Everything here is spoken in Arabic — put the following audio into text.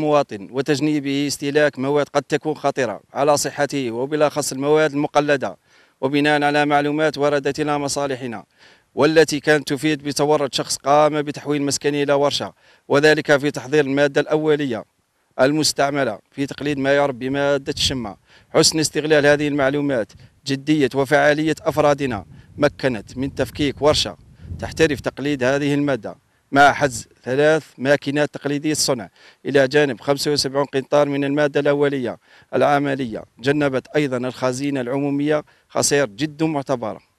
مواطن وتجنيبه استهلاك مواد قد تكون خطرة على صحته وبالأخص المواد المقلدة وبناء على معلومات وردت إلى مصالحنا والتي كانت تفيد بتورط شخص قام بتحويل مسكنه إلى ورشة وذلك في تحضير المادة الأولية المستعملة في تقليد ما يعرف بمادة الشمة حسن استغلال هذه المعلومات جدية وفعالية أفرادنا مكنت من تفكيك ورشة تحترف تقليد هذه المادة مع حجز ثلاث ماكينات تقليدية الصنع إلى جانب 75 قنطار من المادة الأولية العملية جنبت أيضا الخزينة العمومية خسائر جد معتبرة